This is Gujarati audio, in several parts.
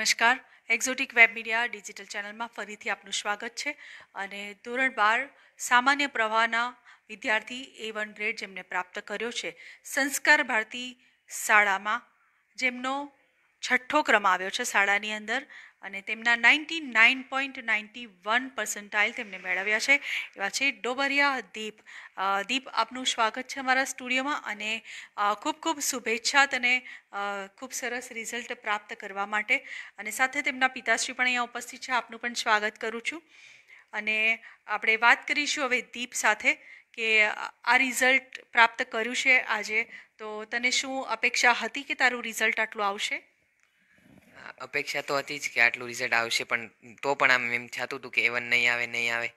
નમસ્કાર એક્ઝોટિક વેબ મીડિયા ડિજિટલ ચેનલમાં ફરીથી આપનું સ્વાગત છે અને ધોરણ બાર સામાન્ય પ્રવાહના વિદ્યાર્થી એ વન ગ્રેડ જેમને પ્રાપ્ત કર્યો છે સંસ્કાર ભારતી શાળામાં જેમનો છઠ્ઠો ક્રમ આવ્યો છે શાળાની અંદર અને તેમના ninety nine point ninety one percentile તેમને મેળવ્યા છે એવા છે ડોબરિયા દીપ દીપ આપનું સ્વાગત છે અમારા સ્ટુડિયોમાં અને ખૂબ ખૂબ શુભેચ્છા તને ખૂબ સરસ રિઝલ્ટ પ્રાપ્ત કરવા માટે અને સાથે તેમના પિતાશ્રી પણ અહીંયા ઉપસ્થિત છે આપનું પણ સ્વાગત કરું છું અને આપણે વાત કરીશું હવે દીપ સાથે કે આ રિઝલ્ટ પ્રાપ્ત કર્યું છે આજે તો તને શું અપેક્ષા હતી કે તારું રિઝલ્ટ આટલું આવશે અપેક્ષા તો હતી જ કે આટલું રિઝલ્ટ આવશે પણ તો પણ આમ એમ છાતું હતું કે એવન નહીં આવે નહીં આવે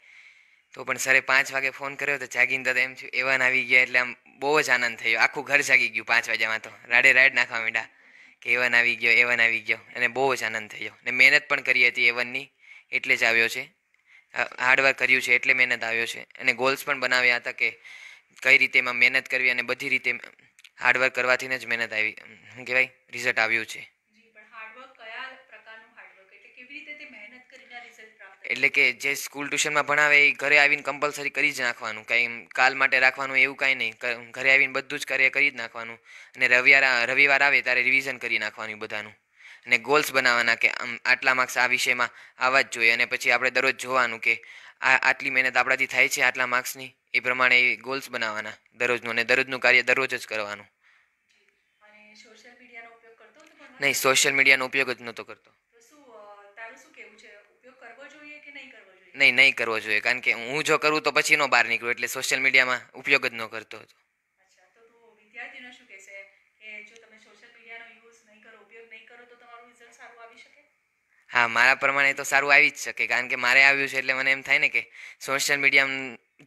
તો પણ સરે પાંચ વાગે ફોન કર્યો તો જાગીને દાદા એમ થયું એવન આવી ગયા એટલે આમ બહુ જ આનંદ થયો આખું ઘર જાગી ગયું પાંચ વાગ્યામાં તો રાડે રાડ નાખવા માંડ્યા કે એવન આવી ગયો એવન આવી ગયો અને બહુ જ આનંદ થયો અને મહેનત પણ કરી હતી એવનની એટલે જ આવ્યો છે હાર્ડવર્ક કર્યું છે એટલે મહેનત આવ્યો છે અને ગોલ્સ પણ બનાવ્યા હતા કે કઈ રીતે એમાં મહેનત કરવી અને બધી રીતે હાર્ડવર્ક કરવાથી જ મહેનત આવી શું કહેવાય રિઝલ્ટ આવ્યું છે એટલે કે જે સ્કૂલ ટ્યુશનમાં ભણાવે એ ઘરે આવીને કમ્પલસરી કરી જ નાખવાનું કંઈ કાલ માટે રાખવાનું એવું કાંઈ નહીં ઘરે આવીને બધું જ કાર્ય કરી જ નાખવાનું અને રવિવાર રવિવાર આવે ત્યારે રિવિઝન કરી નાખવાનું બધાનું અને ગોલ્સ બનાવવાના કે આમ આટલા માર્ક્સ આ વિષયમાં આવવા જ જોઈએ અને પછી આપણે દરરોજ જોવાનું કે આ આટલી મહેનત આપણાથી થાય છે આટલા માર્ક્સની એ પ્રમાણે એ ગોલ્સ બનાવવાના દરરોજનું અને દરરોજનું કાર્ય દરરોજ જ કરવાનું નહીં સોશિયલ મીડિયાનો ઉપયોગ જ નહોતો કરતો નહીં નહીં કરવો જોઈએ કારણ કે હું જો કરું તો પછી નો બહાર નીકળું એટલે સોશિયલ મીડિયામાં ઉપયોગ જ ન કરતો હતો હા મારા પ્રમાણે તો સારું આવી જ શકે કારણ કે મારે આવ્યું છે એટલે મને એમ થાય ને કે સોશિયલ મીડિયા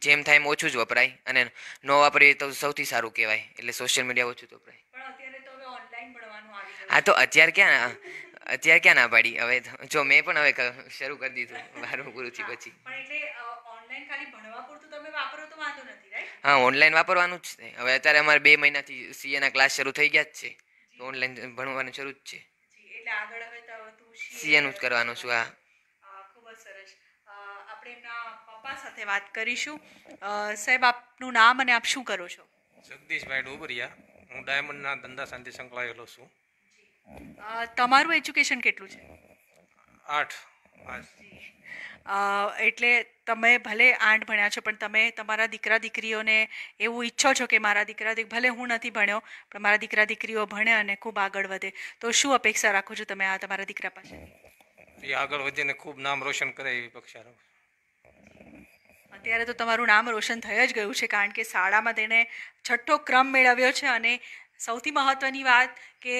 જેમ થાય એમ ઓછું જ વપરાય અને ન વાપરીએ તો સૌથી સારું કહેવાય એટલે સોશિયલ મીડિયા ઓછું વપરાય હા તો અત્યારે ક્યાં અત્યારે ક્યાં ના પાડી હવે જો મેં પણ હવે શરૂ કરી દીધું બારમું પૂરું થયું પછી હા ઓનલાઈન વાપરવાનું જ છે હવે અત્યારે અમારે બે મહિનાથી સીએના ક્લાસ શરૂ થઈ ગયા જ છે તો ઓનલાઈન ભણવાનું શરૂ જ છે સીએનું જ કરવાનું છું હા ખૂબ સરસ પપ્પા સાથે વાત કરીશું સાહેબ આપનું નામ અને આપ શું કરો છો જગદીશભાઈ ડોબરિયા હું ડાયમંડના ધંધા સાથે સંકળાયેલો છું તમારું એજ્યુકેશન કેટલું છે આઠ એટલે તમે ભલે આઠ ભણ્યા છો પણ તમે તમારા દીકરા દીકરીઓને એવું ઈચ્છો છો કે મારા દીકરા દીક ભલે હું નથી ભણ્યો પણ મારા દીકરા દીકરીઓ ભણે અને ખૂબ આગળ વધે તો શું અપેક્ષા રાખો છો તમે આ તમારા દીકરા પાસે એ આગળ વધીને ખૂબ નામ રોશન કરે એવી અપેક્ષા રાખું અત્યારે તો તમારું નામ રોશન થઈ જ ગયું છે કારણ કે શાળામાં તેણે છઠ્ઠો ક્રમ મેળવ્યો છે અને સૌથી મહત્ત્વની વાત કે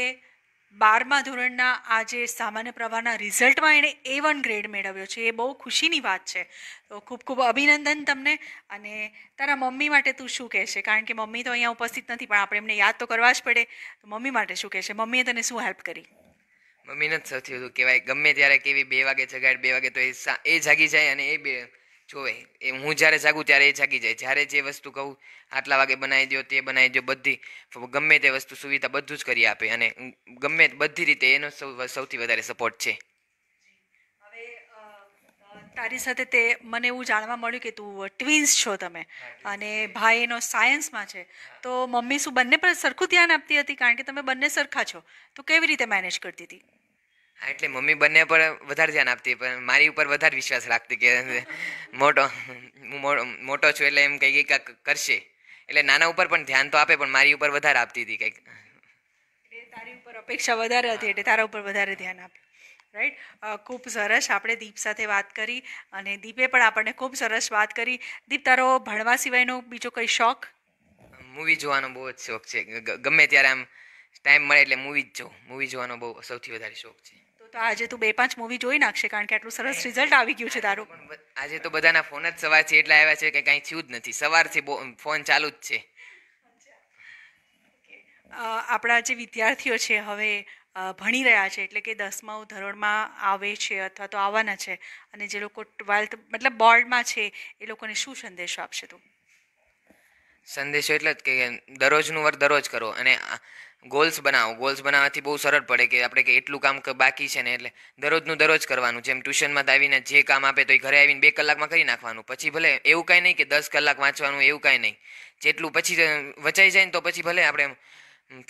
બારમા ધોરણના આજે સામાન્ય પ્રવાહના રિઝલ્ટમાં એણે એ વન ગ્રેડ મેળવ્યો છે એ બહુ ખુશીની વાત છે તો ખૂબ ખૂબ અભિનંદન તમને અને તારા મમ્મી માટે તું શું કહેશે કારણ કે મમ્મી તો અહીંયા ઉપસ્થિત નથી પણ આપણે એમને યાદ તો કરવા જ પડે તો મમ્મી માટે શું કહેશે મમ્મીએ તને શું હેલ્પ કરી મમ્મીને જ સૌથી વધુ કહેવાય ગમે ત્યારે કેવી બે વાગે જગાડ બે વાગે તો એ એ જાગી જાય અને એ બે જોવે એ હું જ્યારે જાગું ત્યારે એ જાગી જાય જ્યારે જે વસ્તુ કહું આટલા વાગે બનાવી દો તે બનાવી દો બધી ગમે તે વસ્તુ સુવિધા બધું જ કરી આપે અને ગમે બધી રીતે એનો સૌથી વધારે સપોર્ટ છે તારી સાથે તે મને એવું જાણવા મળ્યું કે તું ટ્વિન્સ છો તમે અને ભાઈ એનો સાયન્સમાં છે તો મમ્મી શું બંને પર સરખું ધ્યાન આપતી હતી કારણ કે તમે બંને સરખા છો તો કેવી રીતે મેનેજ કરતી હતી હા એટલે મમ્મી બંને પર વધારે ધ્યાન આપતી પણ મારી ઉપર વધારે વિશ્વાસ રાખતી કે મોટો હું મોટો છું એટલે એમ કંઈક કંઈક કરશે એટલે નાના ઉપર પણ ધ્યાન તો આપે પણ મારી ઉપર વધારે આપતી હતી કંઈક તારી ઉપર અપેક્ષા વધારે હતી એટલે તારા ઉપર વધારે ધ્યાન આપે રાઈટ ખૂબ સરસ આપણે દીપ સાથે વાત કરી અને દીપે પણ આપણને ખૂબ સરસ વાત કરી દીપ તારો ભણવા સિવાયનો બીજો કોઈ શોખ મૂવી જોવાનો બહુ જ શોખ છે ગમે ત્યારે આમ ટાઈમ મળે એટલે મૂવી જ જોઉં મૂવી જોવાનો બહુ સૌથી વધારે શોખ છે તો આજે તું બે પાંચ મૂવી જોઈ નાખશે કારણ કે આટલું સરસ રિઝલ્ટ આવી ગયું છે તારું આજે તો બધાના ફોન જ સવારથી એટલા આવ્યા છે કે કાંઈ થયું જ નથી સવારથી ફોન ચાલુ જ છે આપણા જે વિદ્યાર્થીઓ છે હવે ભણી રહ્યા છે એટલે કે દસમા ધોરણમાં આવે છે અથવા તો આવવાના છે અને જે લોકો ટ્વેલ્થ મતલબ બોર્ડમાં છે એ લોકોને શું સંદેશો આપશે તું સંદેશો એટલે જ કે દરરોજનું વર્ક દરરોજ કરો અને ગોલ્સ બનાવો ગોલ્સ બનાવવાથી બહુ સરળ પડે કે આપણે કે એટલું કામ બાકી છે ને એટલે દરરોજનું દરરોજ કરવાનું જેમ ટ્યુશનમાં તો આવીને જે કામ આપે તો એ ઘરે આવીને બે કલાકમાં કરી નાખવાનું પછી ભલે એવું કાંઈ નહીં કે દસ કલાક વાંચવાનું એવું કાંઈ નહીં જેટલું પછી વચાઈ જાય ને તો પછી ભલે આપણે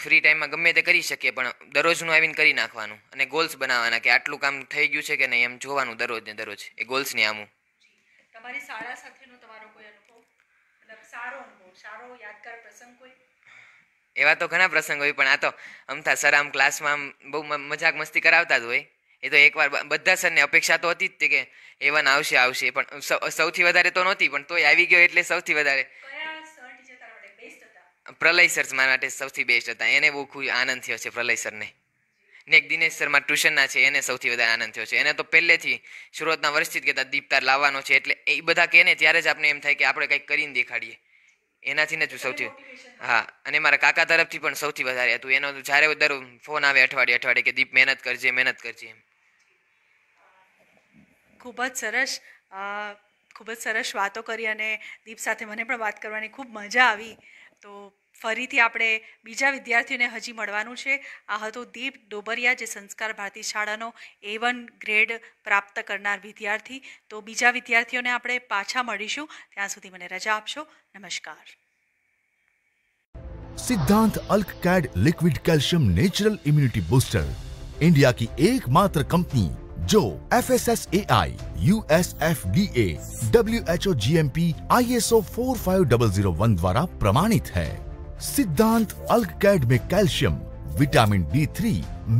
ફ્રી ટાઈમમાં ગમે તે કરી શકીએ પણ દરરોજનું આવીને કરી નાખવાનું અને ગોલ્સ બનાવવાના કે આટલું કામ થઈ ગયું છે કે નહીં એમ જોવાનું દરરોજ ને દરરોજ એ ગોલ્સની આમું તમારી શાળા સાથેનો તમારો કોઈ અનુભવ મતલબ સારો અનુભવ સારો યાદગાર પ્રસંગ કોઈ એવા તો ઘણા પ્રસંગ હોય પણ આ તો અમથા સર આમ ક્લાસમાં આમ બહુ મજાક મસ્તી કરાવતા જ હોય એ તો એકવાર બધા સરને અપેક્ષા તો હતી જ તે કે એવાન આવશે આવશે પણ સૌથી વધારે તો નહોતી પણ તોય આવી ગયો એટલે સૌથી વધારે પ્રલય સર મારા માટે સૌથી બેસ્ટ હતા એને બહુ ખૂબ આનંદ થયો છે પ્રલય સરને નેક દિનેશ શર્મા ટ્યુશનના છે એને સૌથી વધારે આનંદ થયો છે એને તો પહેલેથી શરૂઆતના વર્ષથી જ કહેતા દીપતાર લાવવાનો છે એટલે એ બધા કહે ને ત્યારે જ આપણે એમ થાય કે આપણે કંઈક કરીને દેખાડીએ એનાથી ને સૌથી હા અને મારા કાકા તરફથી પણ સૌથી વધારે હતું એનો જ્યારે દર ફોન આવે અઠવાડિયે અઠવાડિયે કે દીપ મહેનત કરજે મહેનત કરજે એમ ખૂબ જ સરસ ખૂબ જ સરસ વાતો કરી અને દીપ સાથે મને પણ વાત કરવાની ખૂબ મજા આવી તો ફરીથી આપણે બીજા વિદ્યાર્થીઓને હજી મળવાનું છે આ હતો દીપ ડોબરિયા જે સંસ્કાર ભારતી શાળાનો એ વન ગ્રેડ પ્રાપ્ત કરનાર વિદ્યાર્થી તો બીજા વિદ્યાર્થીઓને આપણે પાછા મળીશું ત્યાં સુધી મને રજા આપશો નમસ્કાર Siddhant Alkcad liquid calcium natural immunity booster India की एकमात्र कंपनी जो F S S A I U S F D A W H O G M P I S O four five double zero one द्वारा प्रमाणित है सिद्धांत अल्कैड में calcium vitamin B three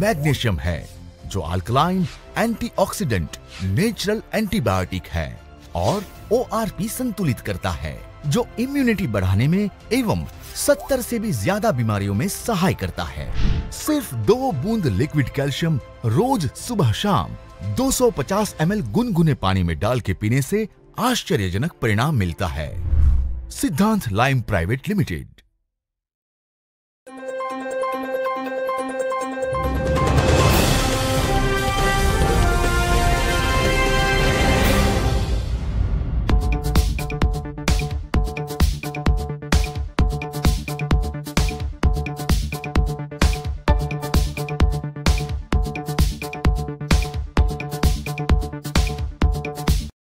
magnesium है जो अल्कलाइन एंटीऑक्सीडेंट नेचुरल एंटीबायोटिक है और ओ संतुलित करता है जो इम्यूनिटी बढ़ाने में एवं 70 से भी ज्यादा बीमारियों में सहाय करता है सिर्फ दो बूंद लिक्विड कैल्शियम रोज सुबह शाम 250 सौ गुनगुने पानी में डाल के पीने से आश्चर्यजनक परिणाम मिलता है सिद्धांत लाइम प्राइवेट लिमिटेड